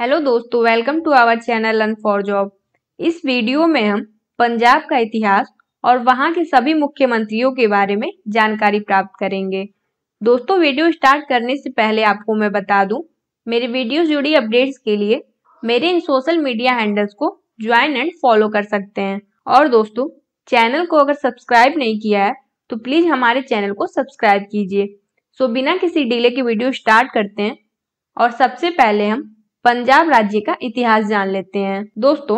hello दोस्तों welcome to our channel learn for job इस video में हम पंजाब का इतिहास और वहां के सभी मुख्यमंत्रियों के बारे में जानकारी प्राप्त करेंगे दोस्तों वीडियो स्टार्ट करने से पहले आपको मैं बता दूं मेरे वीडियो जुड़ी अपडेट्स के लिए मेरे इन सोशल मीडिया हैंडल्स को ज्वाइन एंड फॉलो कर सकते हैं और दोस्तों चैनल को अगर सब्सक्राइब नहीं किया है तो प्लीज हमारे चैनल को सब्सक्राइब कीजिए सो बिना किसी डिले के वीडियो स्टार्ट करते हैं और सबसे पहले हम पंजाब राज्य का इतिहास जान लेते हैं दोस्तों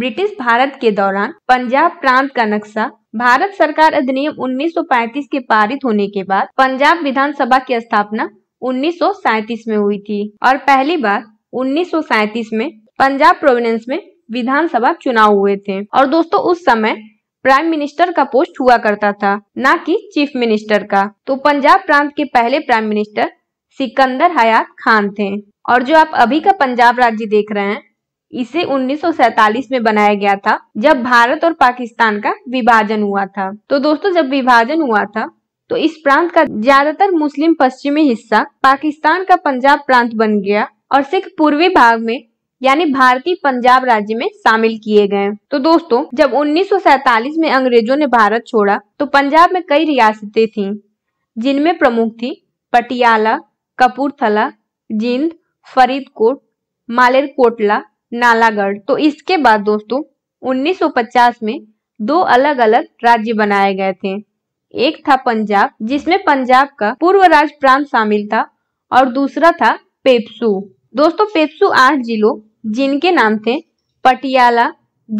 ब्रिटिश भारत के दौरान पंजाब प्रांत का नक्शा भारत सरकार अधिनियम 1935 के पारित होने के बाद पंजाब विधानसभा की स्थापना उन्नीस में हुई थी और पहली बार उन्नीस में पंजाब प्रोविनेंस में विधानसभा चुनाव हुए थे और दोस्तों उस समय प्राइम मिनिस्टर का पोस्ट हुआ करता था न कि चीफ मिनिस्टर का तो पंजाब प्रांत के पहले प्राइम मिनिस्टर सिकंदर हयात खान थे और जो आप अभी का पंजाब राज्य देख रहे हैं इसे 1947 में बनाया गया था जब भारत और पाकिस्तान का विभाजन हुआ था तो दोस्तों जब विभाजन हुआ था तो इस प्रांत का ज्यादातर मुस्लिम पश्चिमी हिस्सा पाकिस्तान का पंजाब प्रांत बन गया और सिख पूर्वी भाग में यानी भारतीय पंजाब राज्य में शामिल किए गए तो दोस्तों जब 1947 में अंग्रेजों ने भारत छोड़ा तो पंजाब में कई रियासतें थीं जिनमें प्रमुख थी पटियाला कपूरथला जींद फरीदकोट मालेरकोटला नालागढ़ तो इसके बाद दोस्तों 1950 में दो अलग अलग राज्य बनाए गए थे एक था पंजाब जिसमें पंजाब का पूर्व राज प्रांत शामिल था और दूसरा था पेप्सू दोस्तों पेप्सू आठ जिलों जिनके नाम थे पटियाला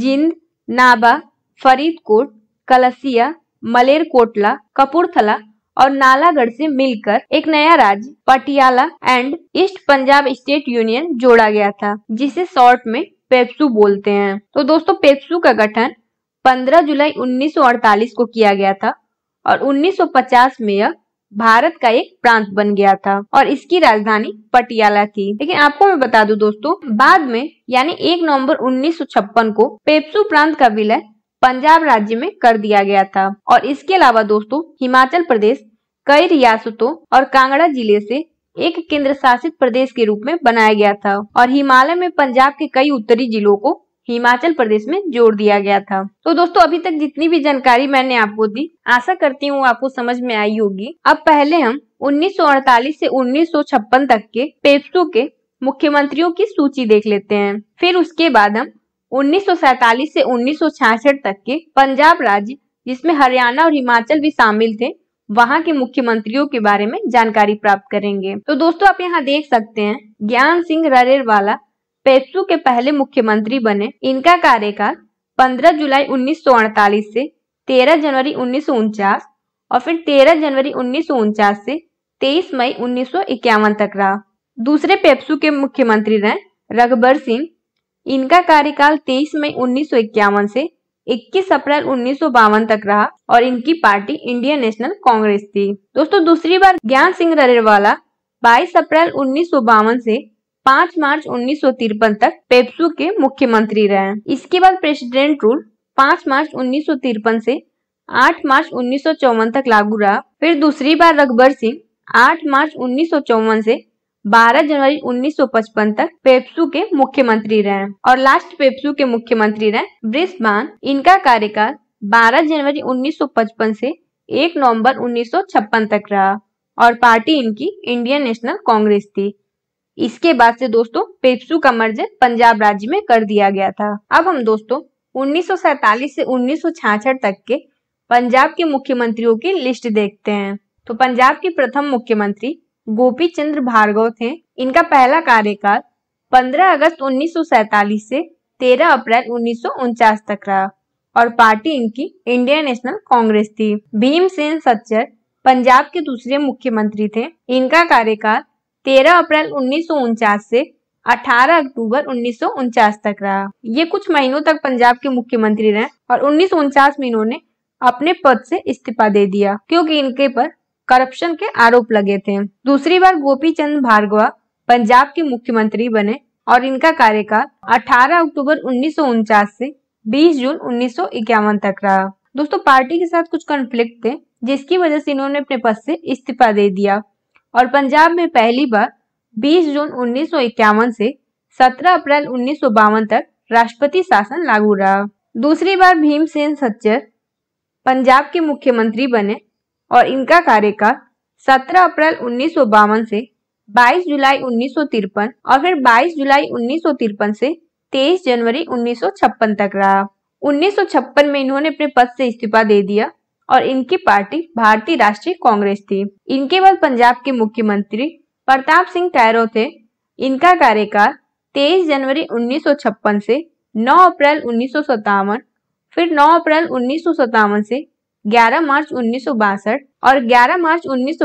जिंद नाबा फरीदकोट कलसिया मलेरकोटला कपूरथला और नालागढ़ से मिलकर एक नया राज्य Patiala and East Punjab state union जोड़ा गया था जिसे शॉर्ट में पेप्सू बोलते हैं तो दोस्तों पेप्सू का गठन 15 जुलाई 1948 को किया गया था और 1950 में यह भारत का एक प्रांत बन गया था और इसकी राजधानी पटियाला थी लेकिन आपको मैं बता दूं दोस्तों बाद में यानी 1 नवंबर 1956 को पेप्सू प्रांत का विलय पंजाब राज्य में कर दिया गया था और इसके अलावा दोस्तों हिमाचल प्रदेश कई रियासतों और कांगड़ा जिले से एक केंद्र शासित प्रदेश के रूप में बनाया गया था और हिमालय में पंजाब के कई उत्तरी जिलों को हिमाचल प्रदेश में जोड़ दिया गया था तो दोस्तों अभी तक जितनी भी जानकारी मैंने आपको दी आशा करती हूँ आपको समझ में आई होगी अब पहले हम 1948 से 1956 तक के पेप्सो के मुख्यमंत्रियों की सूची देख लेते हैं फिर उसके बाद हम उन्नीस से उन्नीस तक के पंजाब राज्य जिसमें हरियाणा और हिमाचल भी शामिल थे वहां के मुख्यमंत्रियों के बारे में जानकारी प्राप्त करेंगे तो दोस्तों आप यहाँ देख सकते हैं ज्ञान सिंह वाला पेसू के पहले मुख्यमंत्री बने इनका कार्यकाल 15 जुलाई उन्नीस से 13 जनवरी उन्नीस और फिर 13 जनवरी उन्नीस से 23 मई उन्नीस तक रहा दूसरे पेप्सू के मुख्यमंत्री रहे रघुबर सिंह इनका कार्यकाल 23 मई उन्नीस से 21 अप्रैल उन्नीस तक रहा और इनकी पार्टी इंडियन नेशनल कांग्रेस थी दोस्तों दूसरी बार ज्ञान सिंह ररेवाला 22 अप्रैल उन्नीस से 5 मार्च उन्नीस तक पेप्सू के मुख्यमंत्री रहे इसके बाद प्रेसिडेंट रूल 5 मार्च उन्नीस से 8 मार्च उन्नीस तक लागू रहा फिर दूसरी बार रघुबर सिंह 8 मार्च उन्नीस से 12 जनवरी 1955 तक पेप्सू के मुख्यमंत्री रहे और लास्ट पेप्सू के मुख्यमंत्री रहे ब्रिस्बान इनका कार्यकाल 12 जनवरी 1955 से 1 नवंबर 1956 तक रहा और पार्टी इनकी इंडियन नेशनल कांग्रेस थी इसके बाद से दोस्तों पेप्सू का मर्जर पंजाब राज्य में कर दिया गया था अब हम दोस्तों उन्नीस से उन्नीस तक के पंजाब के मुख्यमंत्रियों की लिस्ट देखते हैं तो पंजाब के प्रथम मुख्यमंत्री गोपी चंद्र भार्गव थे इनका पहला कार्यकाल 15 अगस्त 1947 से 13 अप्रैल उन्नीस तक रहा और पार्टी इनकी इंडियन नेशनल कांग्रेस थी भीमसेन सच्चर पंजाब के दूसरे मुख्यमंत्री थे इनका कार्यकाल 13 अप्रैल उन्नीस से 18 अक्टूबर उन्नीस तक रहा ये कुछ महीनों तक पंजाब के मुख्यमंत्री रहे और उन्नीस में इन्होंने अपने पद से इस्तीफा दे दिया क्योंकि इनके पर करप्शन के आरोप लगे थे दूसरी बार गोपी चंद भार्गवा पंजाब के मुख्यमंत्री बने और इनका कार्यकाल 18 अक्टूबर उन्नीस से 20 जून उन्नीस तक रहा दोस्तों पार्टी के साथ कुछ कॉन्फ्लिक्ट थे जिसकी वजह से इन्होंने अपने पद से इस्तीफा दे दिया और पंजाब में पहली बार 20 जून उन्नीस से 17 अप्रैल उन्नीस तक राष्ट्रपति शासन लागू रहा दूसरी बार भीमसेन सच्चर पंजाब के मुख्यमंत्री बने और इनका कार्यकाल 17 अप्रैल उन्नीस से 22 जुलाई उन्नीस और फिर 22 जुलाई उन्नीस से 23 जनवरी उन्नीस तक रहा उन्नीस में इन्होंने अपने पद से इस्तीफा दे दिया और इनकी पार्टी भारतीय राष्ट्रीय कांग्रेस थी इनके बाद पंजाब के मुख्यमंत्री प्रताप सिंह टैरो थे इनका कार्यकाल 23 जनवरी उन्नीस से 9 अप्रैल उन्नीस फिर 9 अप्रैल उन्नीस से 11 मार्च उन्नीस और 11 मार्च उन्नीस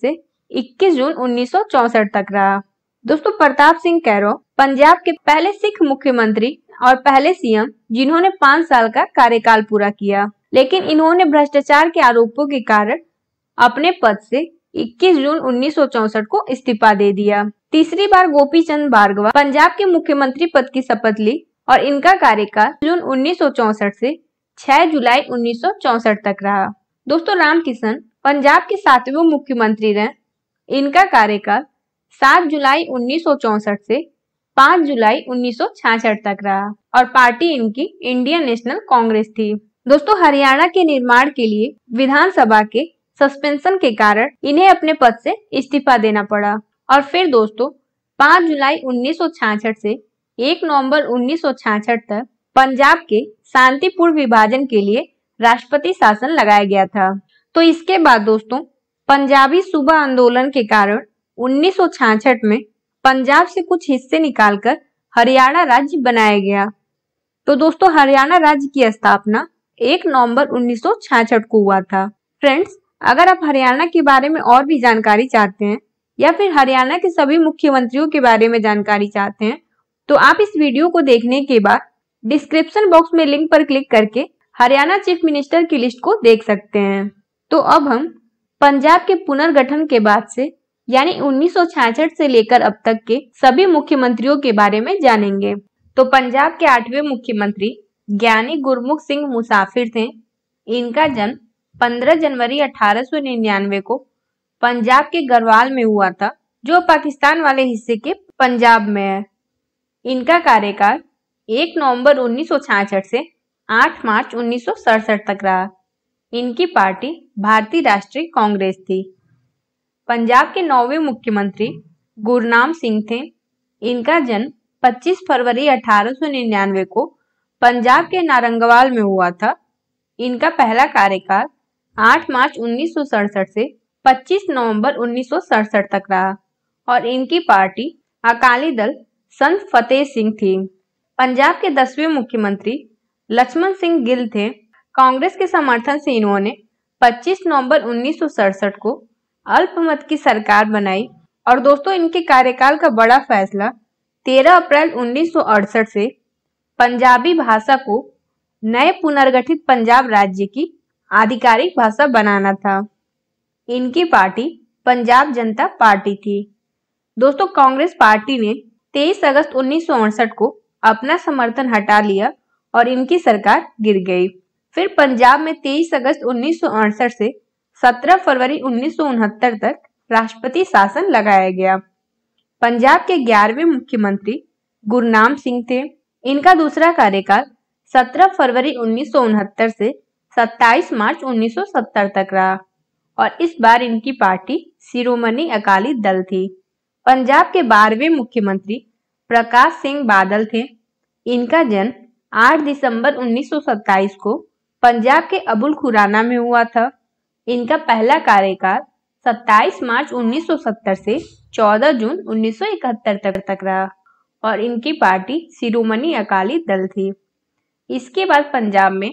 से 21 जून उन्नीस तक रहा दोस्तों प्रताप सिंह कैरो पंजाब के पहले सिख मुख्यमंत्री और पहले सीएम जिन्होंने पांच साल का कार्यकाल पूरा किया लेकिन इन्होंने भ्रष्टाचार के आरोपों के कारण अपने पद से 21 जून उन्नीस को इस्तीफा दे दिया तीसरी बार गोपी चंद भार्गवा पंजाब के मुख्यमंत्री पद की शपथ ली और इनका कार्यकाल जून उन्नीस से 6 जुलाई उन्नीस तक रहा दोस्तों राम किशन पंजाब के सातवें मुख्यमंत्री रहे इनका कार्यकाल 7 जुलाई उन्नीस से 5 जुलाई उन्नीस तक रहा और पार्टी इनकी इंडियन नेशनल कांग्रेस थी दोस्तों हरियाणा के निर्माण के लिए विधानसभा के सस्पेंशन के कारण इन्हें अपने पद से इस्तीफा देना पड़ा और फिर दोस्तों 5 जुलाई उन्नीस से 1 नवंबर उन्नीस तक पंजाब के शांतिपूर्ण विभाजन के लिए राष्ट्रपति शासन लगाया गया था तो इसके बाद दोस्तों पंजाबी सूबा आंदोलन के कारण उन्नीस में पंजाब से कुछ हिस्से निकालकर हरियाणा राज्य बनाया गया तो दोस्तों हरियाणा राज्य की स्थापना 1 नवंबर 1966 को हुआ था फ्रेंड्स अगर आप हरियाणा के बारे में और भी जानकारी चाहते हैं या फिर हरियाणा के सभी मुख्यमंत्रियों के बारे में जानकारी चाहते हैं तो आप इस वीडियो को देखने के बाद डिस्क्रिप्शन बॉक्स में लिंक पर क्लिक करके हरियाणा चीफ मिनिस्टर की लिस्ट को देख सकते हैं तो अब हम पंजाब के पुनर्गठन के बाद से यानी उन्नीस से लेकर अब तक के सभी मुख्यमंत्रियों के बारे में जानेंगे तो पंजाब के आठवें मुख्यमंत्री ज्ञानी गुरमुख सिंह मुसाफिर थे इनका जन्म 15 जनवरी 1899 को पंजाब के गरवाल में हुआ था जो पाकिस्तान वाले हिस्से के पंजाब में है इनका कार्यकाल एक नवंबर उन्नीस से 8 मार्च उन्नीस तक रहा इनकी पार्टी भारतीय राष्ट्रीय कांग्रेस थी पंजाब के नौवे मुख्यमंत्री गुरनाम सिंह थे इनका जन्म 25 फरवरी 1899 को पंजाब के नारंगवाल में हुआ था इनका पहला कार्यकाल 8 मार्च उन्नीस से 25 नवंबर उन्नीस तक रहा और इनकी पार्टी अकाली दल संत फतेह सिंह थी पंजाब के दसवें मुख्यमंत्री लक्ष्मण सिंह गिल थे कांग्रेस के समर्थन से इन्होंने 25 नवंबर उन्नीस को अल्पमत की सरकार बनाई और दोस्तों इनके कार्यकाल का बड़ा फैसला 13 अप्रैल उन्नीस से पंजाबी भाषा को नए पुनर्गठित पंजाब राज्य की आधिकारिक भाषा बनाना था इनकी पार्टी पंजाब जनता पार्टी थी दोस्तों कांग्रेस पार्टी ने 23 अगस्त उन्नीस को अपना समर्थन हटा लिया और इनकी सरकार गिर गई फिर पंजाब में 23 अगस्त उन्नीस से 17 फरवरी उन्नीस तक राष्ट्रपति शासन लगाया गया पंजाब के ग्यारहवे मुख्यमंत्री गुरनाम सिंह थे इनका दूसरा कार्यकाल 17 फरवरी उन्नीस से 27 मार्च 1970 तक रहा और इस बार इनकी पार्टी शिरोमणि अकाली दल थी पंजाब के बारहवें मुख्यमंत्री प्रकाश सिंह बादल थे इनका जन्म 8 दिसंबर 1927 को पंजाब के अबुल खुराना में हुआ था इनका पहला कार्यकाल 27 मार्च 1970 से 14 जून 1971 तक तक रहा और इनकी पार्टी शिरोमणि अकाली दल थी इसके बाद पंजाब में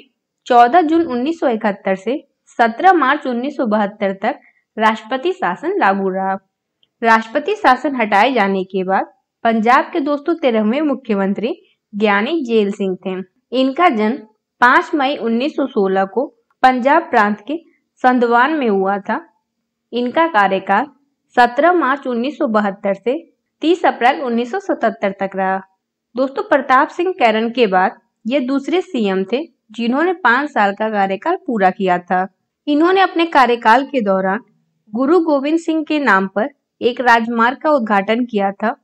14 जून 1971 से 17 मार्च 1972 तक राष्ट्रपति शासन लागू रहा राष्ट्रपति शासन हटाए जाने के बाद पंजाब के दोस्तों तेरहवें मुख्यमंत्री ज्ञानी जेल सिंह थे इनका जन्म 5 मई 1916 को पंजाब प्रांत के संदवान में हुआ था इनका कार्यकाल 17 मार्च 1972 से 30 अप्रैल 1977 तक रहा दोस्तों प्रताप सिंह कैरन के बाद ये दूसरे सीएम थे जिन्होंने पांच साल का कार्यकाल पूरा किया था इन्होंने अपने कार्यकाल के दौरान गुरु गोविंद सिंह के नाम पर एक राजमार्ग का उद्घाटन किया था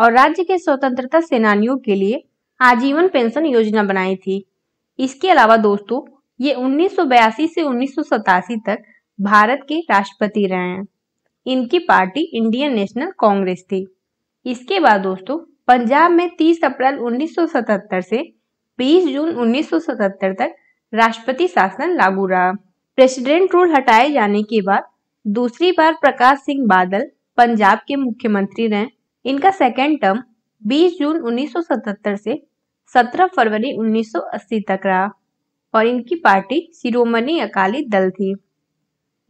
और राज्य के स्वतंत्रता सेनानियों के लिए आजीवन पेंशन योजना बनाई थी इसके अलावा दोस्तों ये 1982 से उन्नीस तक भारत के राष्ट्रपति रहे हैं इनकी पार्टी इंडियन नेशनल कांग्रेस थी इसके बाद दोस्तों पंजाब में 30 अप्रैल 1977 से 20 जून 1977 तक राष्ट्रपति शासन लागू रहा प्रेसिडेंट रूल हटाए जाने के बाद दूसरी बार प्रकाश सिंह बादल पंजाब के मुख्यमंत्री रहे इनका सेकेंड टर्म 20 जून 1977 से 17 फरवरी 1980 तक रहा और इनकी पार्टी शिरोमणि अकाली दल थी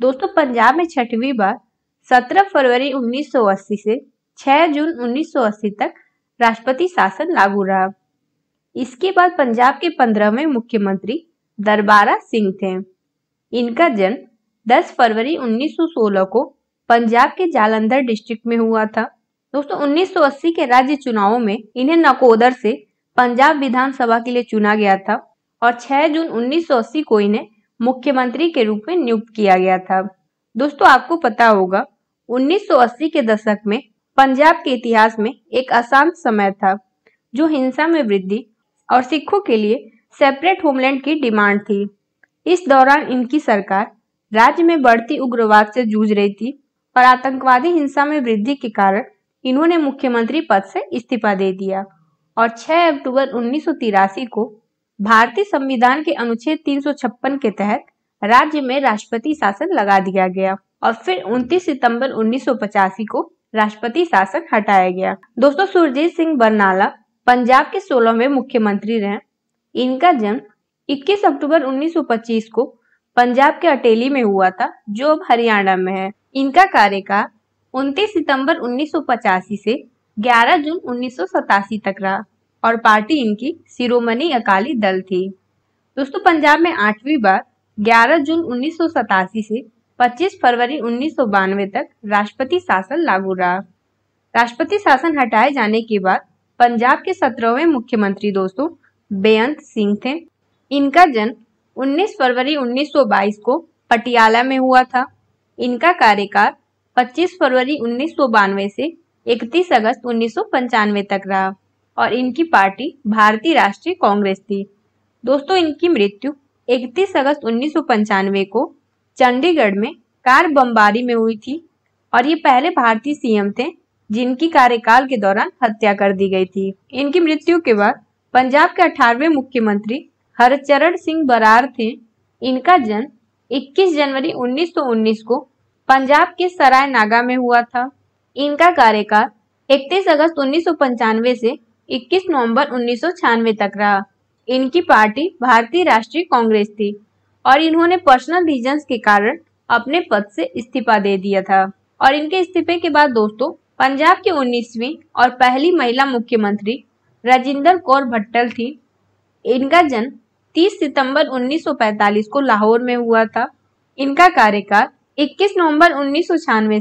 दोस्तों पंजाब में छठवीं बार 17 फरवरी 1980 से 6 जून 1980 तक राष्ट्रपति शासन लागू रहा इसके बाद पंजाब के पंद्रहवें मुख्यमंत्री दरबारा सिंह थे इनका जन्म 10 फरवरी 1916 को पंजाब के जालंधर डिस्ट्रिक्ट में हुआ था दोस्तों 1980 के राज्य चुनावों में इन्हें नकोदर से पंजाब विधानसभा के लिए चुना गया था और 6 जून 1980 को इन्हें मुख्यमंत्री के रूप में नियुक्त किया गया था दोस्तों आपको पता होगा 1980 के दशक में पंजाब के इतिहास में एक अशांत समय था जो हिंसा में वृद्धि और सिखों के लिए सेपरेट होमलैंड की डिमांड थी इस दौरान इनकी सरकार राज्य में बढ़ती उग्रवाद से जूझ रही थी और आतंकवादी हिंसा में वृद्धि के कारण इन्होंने मुख्यमंत्री पद से इस्तीफा दे दिया और 6 अक्टूबर उन्नीस को भारतीय संविधान के अनुच्छेद 356 के तहत राज्य में राष्ट्रपति शासन लगा दिया गया और फिर 29 सितंबर उन्नीस को राष्ट्रपति शासन हटाया गया दोस्तों सुरजीत सिंह बरनाला पंजाब के सोलहवें मुख्यमंत्री रहे इनका जन्म 21 अक्टूबर 1925 को पंजाब के अटेली में हुआ था जो अब हरियाणा में है इनका कार्यकाल उनतीस सितंबर 1985 से 11 जून उन्नीस तक रहा और पार्टी इनकी शिरोमणि अकाली दल थी दोस्तों पंजाब में आठवीं बार 11 जून उन्नीस से 25 फरवरी उन्नीस तक राष्ट्रपति शासन लागू रहा राष्ट्रपति शासन हटाए जाने के बाद पंजाब के सत्रहवें मुख्यमंत्री दोस्तों बेअंत सिंह थे इनका जन्म 19 फरवरी 1922 को पटियाला में हुआ था इनका कार्यकाल 25 फरवरी उन्नीस से 31 अगस्त उन्नीस तक रहा और इनकी पार्टी भारतीय राष्ट्रीय कांग्रेस थी दोस्तों इनकी मृत्यु 31 अगस्त उन्नीस को चंडीगढ़ में कार बमबारी में हुई थी और ये पहले भारतीय सीएम थे जिनकी कार्यकाल के दौरान हत्या कर दी गई थी इनकी मृत्यु के बाद पंजाब के अठारवे मुख्यमंत्री हरचरण सिंह बरार थे इनका जन्म 21 जनवरी 1919 को पंजाब के सराय नागा में हुआ था इनका कार्यकाल 31 अगस्त उन्नीस से 21 नवंबर उन्नीस तक रहा इनकी पार्टी भारतीय राष्ट्रीय कांग्रेस थी और इन्होंने पर्सनल रीजन के कारण अपने पद से इस्तीफा दे दिया था और इनके इस्तीफे के बाद दोस्तों पंजाब की उन्नीसवी और पहली महिला मुख्यमंत्री राजिंदर कौर भट्टल थी इनका जन्म 30 सितंबर 1945 को लाहौर में हुआ था इनका कार्यकाल 21 नवंबर उन्नीस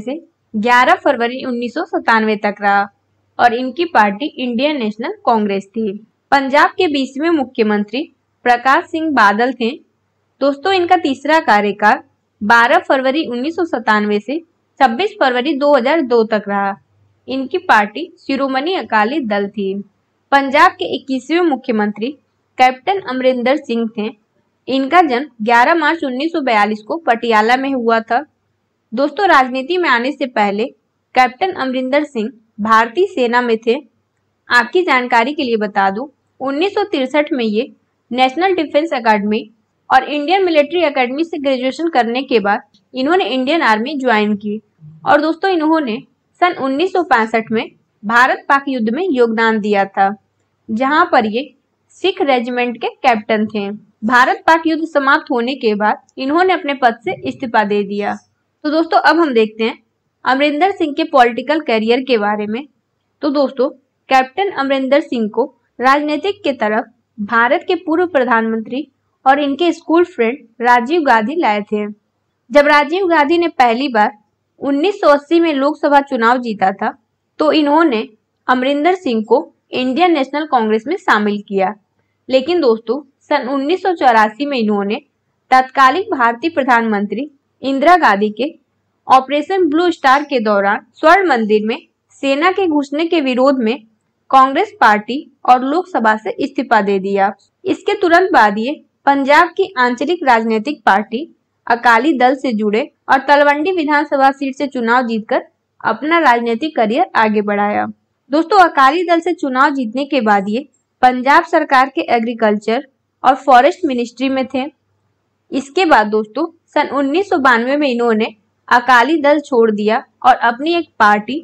से 11 फरवरी उन्नीस तक रहा और इनकी पार्टी इंडियन नेशनल कांग्रेस थी पंजाब के बीसवें मुख्यमंत्री प्रकाश सिंह बादल थे दोस्तों इनका तीसरा कार्यकाल 12 फरवरी उन्नीस से 26 फरवरी 2002 तक रहा इनकी पार्टी शिरोमणि अकाली दल थी पंजाब के इक्कीसवें मुख्यमंत्री कैप्टन अमरिंदर सिंह थे इनका जन्म 11 मार्च 1942 को पटियाला में हुआ था दोस्तों राजनीति में आने से पहले कैप्टन अमरिंदर सिंह भारतीय सेना में थे आपकी जानकारी के लिए बता दूं उन्नीस में ये नेशनल डिफेंस अकेडमी और इंडियन मिलिट्री एकेडमी से ग्रेजुएशन करने के बाद इन्होंने इंडियन आर्मी ज्वाइन की और दोस्तों इन्होंने सन 1965 में भारत पाक युद्ध में योगदान दिया था जहां पर ये सिख रेजिमेंट के कैप्टन थे भारत पाक युद्ध समाप्त होने के बाद इन्होंने अपने पद से इस्तीफा दे दिया तो दोस्तों अब हम देखते हैं अमरिंदर सिंह के पॉलिटिकल करियर के बारे में तो दोस्तों कैप्टन अमरिंदर सिंह को राजनीतिक के तरफ भारत के पूर्व प्रधानमंत्री और इनके स्कूल फ्रेंड राजीव गांधी लाए थे जब राजीव गांधी ने पहली बार 1980 में लोकसभा चुनाव जीता था तो इन्होंने अमरिंदर सिंह को इंडियन नेशनल कांग्रेस में शामिल किया लेकिन दोस्तों सन उन्नीस में इन्होंने तत्कालीन भारतीय प्रधानमंत्री इंदिरा गांधी के ऑपरेशन ब्लू स्टार के दौरान स्वर्ण मंदिर में सेना के घुसने के विरोध में कांग्रेस पार्टी और लोकसभा से इस्तीफा दे दिया इसके तुरंत बाद ये पंजाब की आंचलिक राजनीतिक पार्टी अकाली दल से जुड़े और तलवंडी विधानसभा सीट से चुनाव जीतकर अपना राजनीतिक करियर आगे बढ़ाया दोस्तों अकाली दल से चुनाव जीतने के बाद ये पंजाब सरकार के एग्रीकल्चर और फॉरेस्ट मिनिस्ट्री में थे इसके बाद दोस्तों सन उन्नीस में इन्होंने अकाली दल छोड़ दिया और अपनी एक पार्टी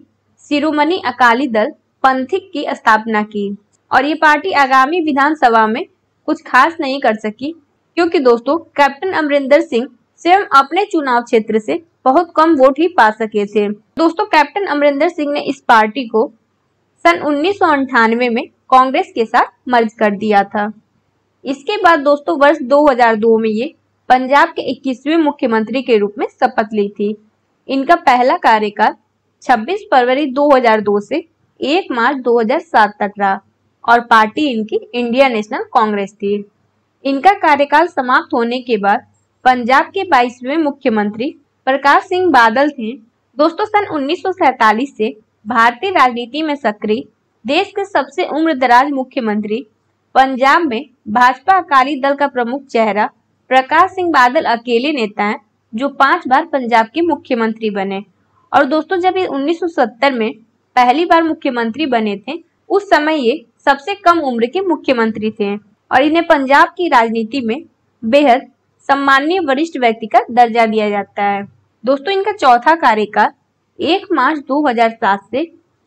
शिरोमणि अकाली दल पंथिक की स्थापना की और ये पार्टी आगामी विधानसभा में कुछ खास नहीं कर सकी क्योंकि दोस्तों कैप्टन अमरिंदर सिंह स्वयं अपने चुनाव क्षेत्र से बहुत कम वोट ही पा सके थे दोस्तों कैप्टन अमरिंदर सिंह ने इस पार्टी को सन उन्नीस में कांग्रेस के साथ मर्ज कर दिया था इसके बाद दोस्तों वर्ष 2002 में ये पंजाब के 21वें मुख्यमंत्री के रूप में शपथ ली थी इनका पहला कार्यकाल 26 फरवरी 2002 से 1 मार्च 2007 तक रहा और पार्टी इनकी इंडिया नेशनल कांग्रेस थी इनका कार्यकाल समाप्त होने के बाद पंजाब के 22वें मुख्यमंत्री प्रकाश सिंह बादल थे दोस्तों सन 1947 से भारतीय राजनीति में सक्रिय देश के सबसे उम्रदराज मुख्यमंत्री पंजाब में भाजपा अकाली दल का प्रमुख चेहरा प्रकाश सिंह बादल अकेले नेता हैं जो पांच बार पंजाब के मुख्यमंत्री बने और दोस्तों जब ये 1970 में पहली बार मुख्यमंत्री बने थे उस समय ये सबसे कम उम्र के मुख्यमंत्री थे और इन्हें पंजाब की राजनीति में बेहद सम्माननीय वरिष्ठ व्यक्ति का दर्जा दिया जाता है दोस्तों इनका चौथा कार्यकाल एक मार्च 2007 से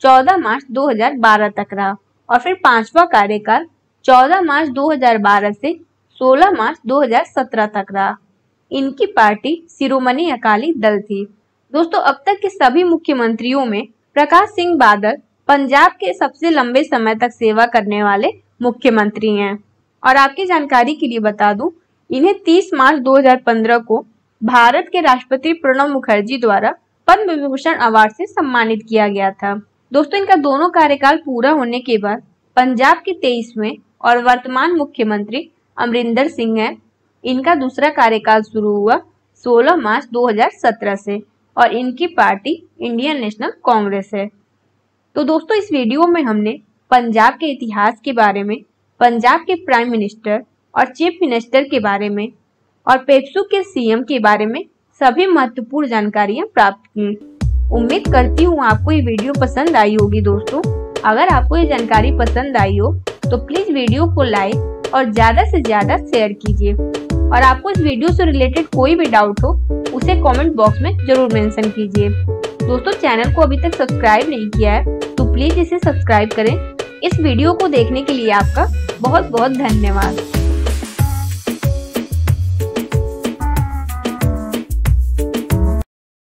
14 मार्च 2012 तक रहा और फिर पांचवा कार्यकाल 14 मार्च 2012 से 16 मार्च 2017 तक रहा इनकी पार्टी सिरोमणि अकाली दल थी दोस्तों अब तक के सभी मुख्यमंत्रियों में प्रकाश सिंह बादल पंजाब के सबसे लंबे समय तक सेवा करने वाले मुख्यमंत्री हैं और आपकी जानकारी के लिए बता दूं इन्हें 30 मार्च 2015 को भारत के राष्ट्रपति प्रणब मुखर्जी द्वारा पद्म विभूषण अवार्ड से सम्मानित किया गया था दोस्तों इनका दोनों कार्यकाल पूरा होने के बाद पंजाब के तेईसवें और वर्तमान मुख्यमंत्री अमरिंदर सिंह हैं इनका दूसरा कार्यकाल शुरू हुआ 16 मार्च 2017 से और इनकी पार्टी इंडियन नेशनल कांग्रेस है तो दोस्तों इस वीडियो में हमने पंजाब के इतिहास के बारे में पंजाब के प्राइम मिनिस्टर और चीफ मिनिस्टर के बारे में और पेप्सू के सीएम के बारे में सभी महत्वपूर्ण जानकारियाँ प्राप्त की उम्मीद करती हूँ आपको ये वीडियो पसंद आई होगी दोस्तों अगर आपको ये जानकारी पसंद आई हो तो प्लीज वीडियो को लाइक और ज्यादा से ज्यादा शेयर कीजिए और आपको इस वीडियो से रिलेटेड कोई भी डाउट हो उसे कमेंट बॉक्स में जरूर मेंशन कीजिए दोस्तों चैनल को अभी तक सब्सक्राइब नहीं किया है तो प्लीज इसे सब्सक्राइब करें इस वीडियो को देखने के लिए आपका बहुत बहुत धन्यवाद